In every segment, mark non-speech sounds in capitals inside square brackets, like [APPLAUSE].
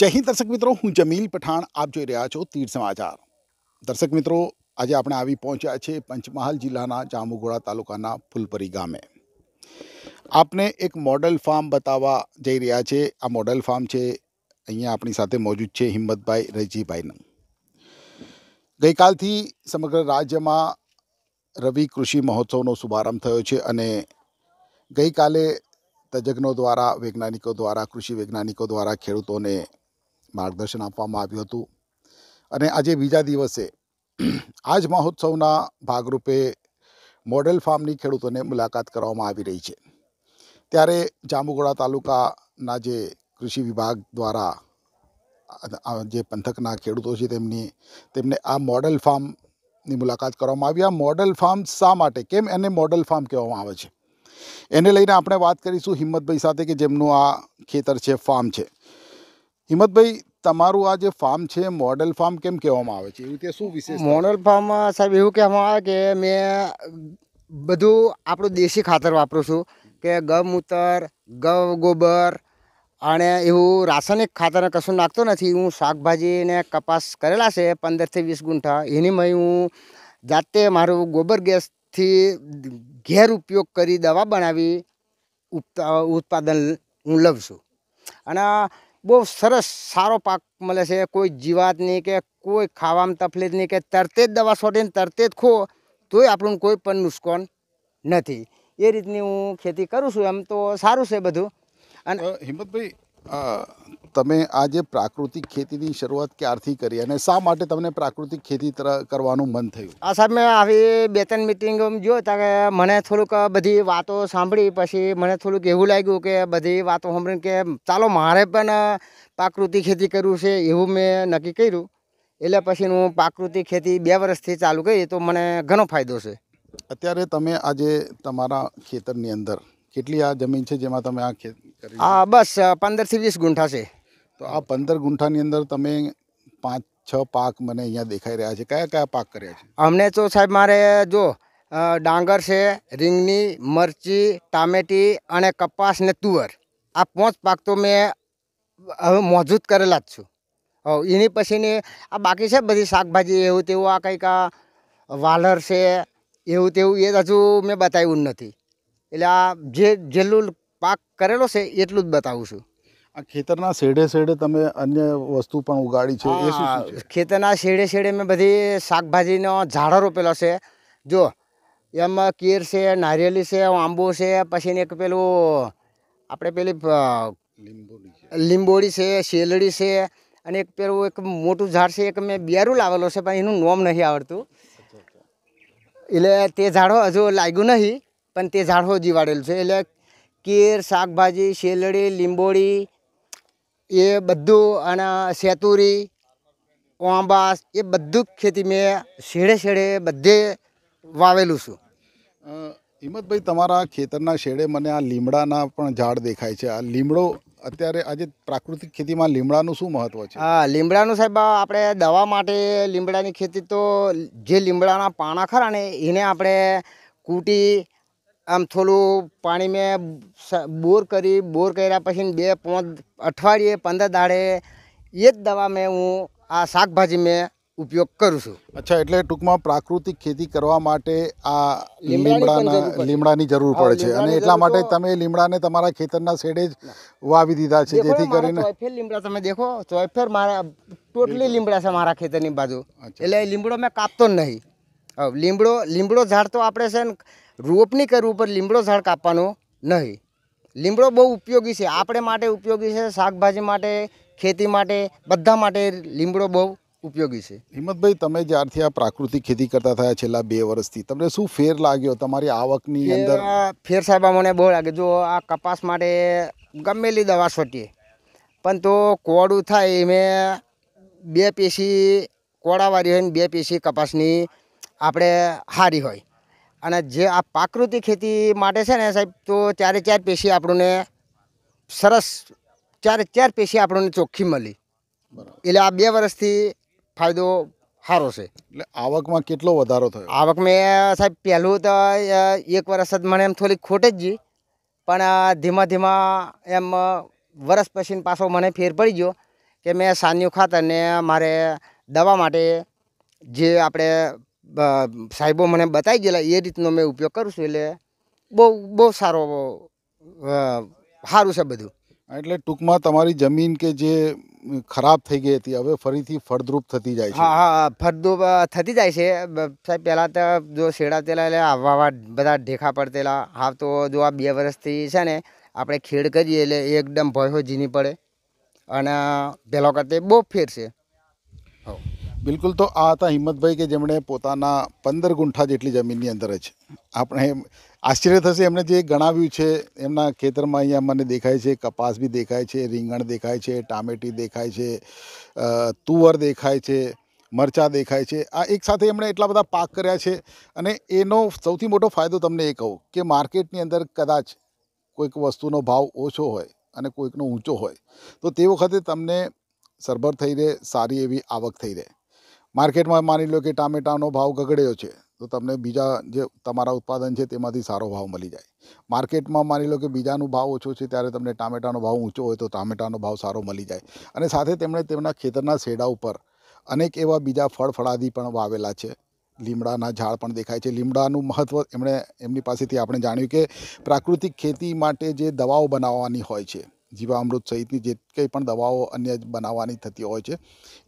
જય હિન્દ દર્શક મિત્રો હું જમીલ પઠાણ આપ જોઈ રહ્યા છો તીર્થ સમાચાર દર્શક મિત્રો આજે આપણે આવી પહોંચ્યા છે પંચમહાલ જિલ્લાના જાંબુઘોડા તાલુકાના ફૂલપરી ગામે આપને એક મોડલ ફાર્મ બતાવવા જઈ રહ્યા છે આ મોડલ ફાર્મ છે અહીંયા આપણી સાથે મોજૂદ છે હિંમતભાઈ રજીભાઈનું ગઈકાલથી સમગ્ર રાજ્યમાં રવિ કૃષિ મહોત્સવનો શુભારંભ થયો છે અને ગઈકાલે તજજ્ઞો દ્વારા વૈજ્ઞાનિકો દ્વારા કૃષિ વૈજ્ઞાનિકો દ્વારા ખેડૂતોને માર્ગદર્શન આપવામાં આવ્યું હતું અને આજે બીજા દિવસે [CLEARS THROAT] આ જ મહોત્સવના ભાગરૂપે મોડેલ ફાર્મની ખેડૂતોને મુલાકાત કરવામાં આવી રહી છે ત્યારે જાંબુગોડા તાલુકાના જે કૃષિ વિભાગ દ્વારા જે પંથકના ખેડૂતો છે તેમની તેમને આ મોડેલ ફાર્મની મુલાકાત કરવામાં આવી આ મોડેલ ફાર્મ શા માટે કેમ એને મોડેલ ફાર્મ કહેવામાં આવે છે એને લઈને આપણે વાત કરીશું હિંમતભાઈ સાથે કે જેમનું આ ખેતર છે ફાર્મ છે હિંમતભાઈ તમારું આ જે ફાર્મ છે મોડેલ ફાર્મ કેમ કહેવામાં આવે છે એ રીતે શું વિશેષ મોડલ ફાર્મમાં સાહેબ એવું કહેવામાં આવે કે મેં બધું આપણું દેશી ખાતર વાપરું છું કે ગૌમૂત્ર ગૌ ગોબર અને એવું રાસાયણિક ખાતર કશું નાખતો નથી હું શાકભાજીને કપાસ કરેલા છે પંદરથી વીસ ગુંઠા એનીમાં હું જાતે મારું ગોબર ગેસથી ઘેર ઉપયોગ કરી દવા બનાવી ઉત્પાદન હું લઉં છું અને બહુ સરસ સારો પાક મળે છે કોઈ જીવાતની કે કોઈ ખાવામાં તકલીફ નહીં કે તરતે જ દવા છોડીને તરતે જ ખો તોય આપણું કોઈ પણ નુકસાન નથી એ રીતની હું ખેતી કરું છું એમ તો સારું છે બધું અને હિંમતભાઈ તમે આજે પ્રાકૃતિક ખેતીની શરૂઆત ક્યારથી કરી અને શા માટે તમને પ્રાકૃતિક ખેતી કરવાનું મન થયું આ સાહેબ મેં આવી બે ત્રણ મિટિંગ જોયો ત્યારે મને થોડુંક બધી વાતો સાંભળી પછી મને થોડુંક એવું લાગ્યું કે બધી વાતો સાંભળીને કે ચાલો મારે પણ પ્રાકૃતિક ખેતી કરવું છે એવું મેં નક્કી કર્યું એટલે પછી હું પ્રાકૃતિક ખેતી બે વર્ષથી ચાલુ કરી તો મને ઘણો ફાયદો છે અત્યારે તમે આજે તમારા ખેતરની અંદર કેટલી આ જમીન છે જેમાં તમે આ ખેત હા બસ પંદરથી વીસ ગુંઠા છે તો આ પંદર ગુંઠાની અંદર તમે પાંચ છ પાક મને અહીંયા દેખાઈ રહ્યા છે કયા કયા પાક કર્યા છે અમને તો સાહેબ મારે જો ડાંગર છે રીંગણી મરચી ટામેટી અને કપાસ ને તુવર આ પાંચ પાક તો મેં હવે મોજૂદ કરેલા જ છું હોવ એની પછીની આ બાકી છે બધી શાકભાજી એવું તેવું આ કંઈક વાલર છે એવું તેવું એ હજુ મેં બતાવ્યું નથી એટલે આ જે જેટલું પાક કરેલો છે એટલું જ બતાવું છું આ ખેતરના શેડે શેડે તમે અન્ય વસ્તુ પણ ઉગાડી છે એ ખેતરના શેડે શેડે મેં બધી શાકભાજીનો ઝાડો રોપેલો છે જો એમાં કેર છે નારિયેલી છે આંબો છે પછી એક પેલું આપણે પેલી લીંબોડી છે. લીંબોળી છે શેલડી છે અને એક પેલું એક મોટું ઝાડ છે એક મેં બિયારું લાવેલો છે પણ એનું નોમ નહીં આવડતું એટલે તે ઝાડો હજુ લાગ્યું નહીં પણ તે ઝાડો જીવાડેલું છે એટલે કેર શાકભાજી શેલડી લીંબોડી એ બધું અને સેતુરી ઓંબાસ એ બધું જ ખેતી મેં શેડે શેડે બધે વાવેલું છું હિંમતભાઈ તમારા ખેતરના શેડે મને આ લીમડાના પણ ઝાડ દેખાય છે આ લીમડો અત્યારે આજે પ્રાકૃતિક ખેતીમાં લીમડાનું શું મહત્વ છે હા લીમડાનું સાહેબ આપણે દવા માટે લીમડાની ખેતી તો જે લીમડાના પાણા ખરા ને એને આપણે કૂટી આમ થોડું પાણી મેં બોર કરી બોર કર્યા પછી બે પાંચ અઠવાડિયે પંદર દાડે એ જ દવા મેં હું આ શાકભાજી મેં ઉપયોગ કરું છું અચ્છા એટલે ટૂંકમાં પ્રાકૃતિક ખેતી કરવા માટે આ લીમડાના લીમડાની જરૂર પડે છે અને એટલા માટે તમે લીમડાને તમારા ખેતરના શેડે જ વાવી દીધા છે જેથી કરીને ફેર લીમડા તમે દેખો તો ફેર મારા ટોટલી લીમડા છે મારા ખેતરની બાજુ એટલે લીમડો મેં કાપતો જ નહીં લીમડો લીમડો ઝાડ તો આપણે છે ને રોપણી કરવું પર લીમડો ઝાડ કાપવાનો નહીં લીમડો બહુ ઉપયોગી છે આપણે માટે ઉપયોગી છે શાકભાજી માટે ખેતી માટે બધા માટે લીમડો બહુ ઉપયોગી છે હિંમતભાઈ તમે જ્યારથી આ પ્રાકૃતિક ખેતી કરતા થયા છેલ્લા બે વર્ષથી તમને શું ફેર લાગ્યો તમારી આવકની અંદર ફેર સાહેબ મને બહુ લાગે જો આ કપાસ માટે ગમેલી દવા છોટીએ પણ તો કોડું થાય મેં બે પેશી કોળાવાળી હોય ને બે પેશી કપાસની આપણે હારી હોય અને જે આ પ્રાકૃતિક ખેતી માટે છે ને સાહેબ તો ચારે ચાર પેશી આપણને સરસ ચારે ચાર પેશી આપણને ચોખ્ખી મળી એટલે આ બે વર્ષથી ફાયદો સારો છે એટલે આવકમાં કેટલો વધારો થયો આવક મેં સાહેબ પહેલું તો એક વર્ષ જ મને એમ થોડીક ખોટ જ ગઈ પણ ધીમા ધીમા એમ વરસ પછી પાછો મને ફેર પડી ગયો કે મેં સાન્યુ ને મારે દવા માટે જે આપણે સાહેબો મને બતાવી ગયેલા એ રીતનો મેં ઉપયોગ કરું છું એટલે બહુ બહુ સારો સારું છે બધું એટલે ટૂંકમાં તમારી જમીન કે જે ખરાબ થઈ ગઈ હતી હવે ફરીથી ફળદ્રુપ થતી જાય છે હા હા ફળદ્રુપ થતી જાય છે સાહેબ પહેલાં તો જો શેડા તેલા એટલે આવા આવા બધા ઢેખા પડતેલા હા તો જો આ બે વર્ષથી છે ને આપણે ખેડ કરીએ એટલે એકદમ ભય જીની પડે અને પહેલો કરતે બહુ ફેર છે બિલકુલ તો આ હતા હિંમતભાઈ કે જેમણે પોતાના પંદર ગુંઠા જેટલી જમીનની અંદર જ આપણે આશ્ચર્ય થશે એમણે જે ગણાવ્યું છે એમના ખેતરમાં અહીંયા મને દેખાય છે કપાસ બી દેખાય છે રીંગણ દેખાય છે ટામેટી દેખાય છે તુવર દેખાય છે મરચાં દેખાય છે આ એકસાથે એમણે એટલા બધા પાક કર્યા છે અને એનો સૌથી મોટો ફાયદો તમને એ કહું કે માર્કેટની અંદર કદાચ કોઈક વસ્તુનો ભાવ ઓછો હોય અને કોઈકનો ઊંચો હોય તો તે વખતે તમને સરભર થઈ રહે સારી એવી આવક થઈ રહે માર્કેટમાં માની લો કે ટામેટાનો ભાવ ગગડ્યો છે તો તમને બીજા જે તમારા ઉત્પાદન છે તેમાંથી સારો ભાવ મળી જાય માર્કેટમાં માની લો કે બીજાનો ભાવ ઓછો છે ત્યારે તમને ટામેટાનો ભાવ ઊંચો હોય તો ટામેટાનો ભાવ સારો મળી જાય અને સાથે તેમણે તેમના ખેતરના શેડા ઉપર અનેક એવા બીજા ફળ ફળાદી પણ વાવેલા છે લીમડાના ઝાડ પણ દેખાય છે લીમડાનું મહત્ત્વ એમણે એમની પાસેથી આપણે જાણ્યું કે પ્રાકૃતિક ખેતી માટે જે દવાઓ બનાવવાની હોય છે જીવામૃત સહિતની જે કંઈ પણ દવાઓ અન્ય બનાવવાની થતી હોય છે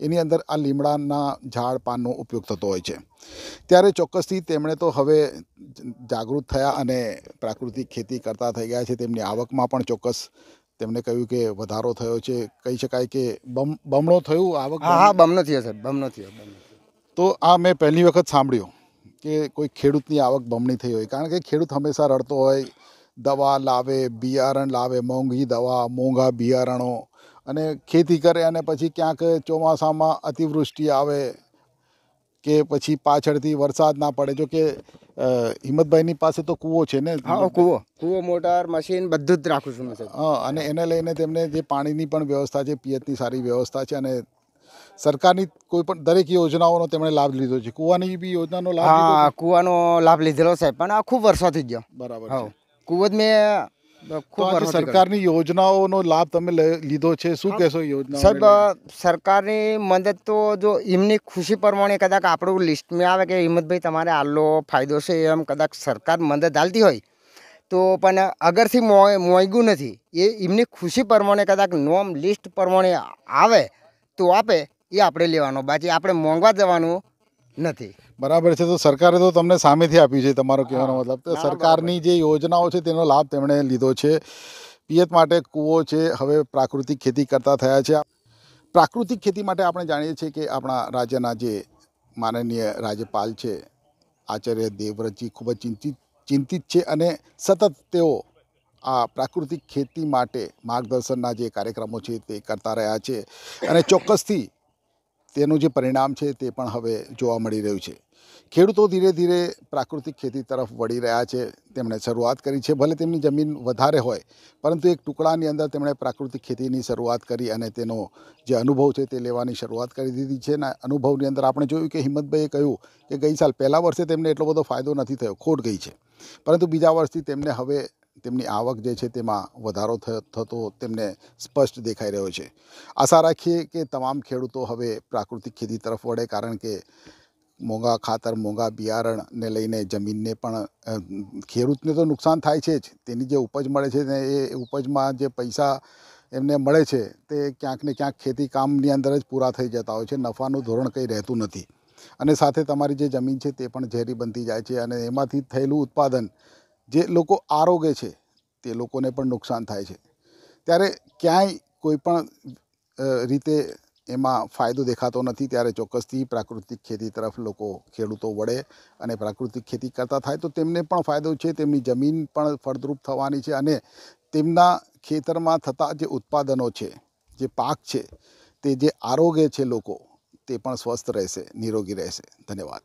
એની અંદર આ લીમડાના ઝાડ પાનનો ઉપયોગ થતો હોય છે ત્યારે ચોક્કસથી તેમણે તો હવે જાગૃત થયા અને પ્રાકૃતિક ખેતી કરતા થઈ ગયા છે તેમની આવકમાં પણ ચોક્કસ તેમણે કહ્યું કે વધારો થયો છે કહી શકાય કે બમ બમણો થયું આવક હા બમણો થયો સાહેબ બમણો થયો તો આ મેં પહેલી વખત સાંભળ્યું કે કોઈ ખેડૂતની આવક બમણી થઈ હોય કારણ કે ખેડૂત હંમેશા રડતો હોય દવા લાવે બિયારણ લાવે મોંઘી દવા મોંઘા બિયારણો અને ખેતી કરે અને પછી ક્યાંક ચોમાસામાં અતિવૃષ્ટિ આવે કે પછી પાછળથી વરસાદ ના પડે જો કે હિંમતભાઈની પાસે તો કૂવો છે ને હા કૂવો કૂવો મોટર મશીન બધું જ રાખું છું હા અને એને લઈને તેમને જે પાણીની પણ વ્યવસ્થા છે પિયતની સારી વ્યવસ્થા છે અને સરકારની કોઈ પણ દરેક યોજનાઓનો તેમણે લાભ લીધો છે કૂવાની બી યોજનાનો લાભ હા કૂવાનો લાભ લીધેલો છે પણ આ ખૂબ વર્ષોથી ગયો બરાબર કુવત મેં ખૂબ સરકારની યોજનાઓનો લાભ તમે લીધો છે શું કહેશો યોજના સાહેબ સરકારની મદદ તો જો એમની ખુશી પ્રમાણે કદાચ આપણું લિસ્ટમાં આવે કે હિંમતભાઈ તમારે આટલો ફાયદો છે એમ કદાચ સરકાર મદદ હાલતી હોય તો પણ અગરથી મોંઘું નથી એ એમની ખુશી પ્રમાણે કદાચ નોમ લિસ્ટ પ્રમાણે આવે તો આપે એ આપણે લેવાનો બાકી આપણે મોંઘવા જવાનું નથી બરાબર છે તો સરકારે તો તમને સામેથી આપ્યું છે તમારો કહેવાનો મતલબ તો સરકારની જે યોજનાઓ છે તેનો લાભ તેમણે લીધો છે પિયત માટે કૂવો છે હવે પ્રાકૃતિક ખેતી કરતા થયા છે પ્રાકૃતિક ખેતી માટે આપણે જાણીએ છીએ કે આપણા રાજ્યના જે માનનીય રાજ્યપાલ છે આચાર્ય દેવવ્રતજી ખૂબ જ ચિંતિત ચિંતિત છે અને સતત તેઓ આ પ્રાકૃતિક ખેતી માટે માર્ગદર્શનના જે કાર્યક્રમો છે તે કરતા રહ્યા છે અને ચોક્કસથી તેનું જે પરિણામ છે તે પણ હવે જોવા મળી રહ્યું છે ખેડૂતો ધીરે ધીરે પ્રાકૃતિક ખેતી તરફ વળી રહ્યા છે તેમણે શરૂઆત કરી છે ભલે તેમની જમીન વધારે હોય પરંતુ એક ટુકડાની અંદર તેમણે પ્રાકૃતિક ખેતીની શરૂઆત કરી અને તેનો જે અનુભવ છે તે લેવાની શરૂઆત કરી દીધી છે અને અનુભવની અંદર આપણે જોયું કે હિંમતભાઈએ કહ્યું કે ગઈ સાલ પહેલાં વર્ષે તેમને એટલો બધો ફાયદો નથી થયો ખોટ ગઈ છે પરંતુ બીજા વર્ષથી તેમને હવે તેમની આવક જે છે તેમાં વધારો થતો તેમને સ્પષ્ટ દેખાઈ રહ્યો છે આશા રાખીએ કે તમામ ખેડૂતો હવે પ્રાકૃતિક ખેતી તરફ વળે કારણ કે મોંઘા ખાતર મોંઘા બિયારણને લઈને જમીનને પણ ખેડૂતને તો નુકસાન થાય છે જ તેની જે ઉપજ મળે છે એ ઉપજમાં જે પૈસા એમને મળે છે તે ક્યાંક ને ક્યાંક ખેતી કામની અંદર જ પૂરા થઈ જતા હોય છે નફાનું ધોરણ કંઈ રહેતું નથી અને સાથે તમારી જે જમીન છે તે પણ ઝેરી બનતી જાય છે અને એમાંથી થયેલું ઉત્પાદન જે લોકો આરોગે છે તે લોકોને પણ નુકસાન થાય છે ત્યારે ક્યાંય કોઈ પણ રીતે એમાં ફાયદો દેખાતો નથી ત્યારે ચોક્કસથી પ્રાકૃતિક ખેતી તરફ લોકો ખેડૂતો વળે અને પ્રાકૃતિક ખેતી કરતા થાય તો તેમને પણ ફાયદો છે તેમની જમીન પણ ફળદ્રુપ થવાની છે અને તેમના ખેતરમાં થતા જે ઉત્પાદનો છે જે પાક છે તે જે આરોગ્ય છે લોકો તે પણ સ્વસ્થ રહેશે નિરોગી રહેશે ધન્યવાદ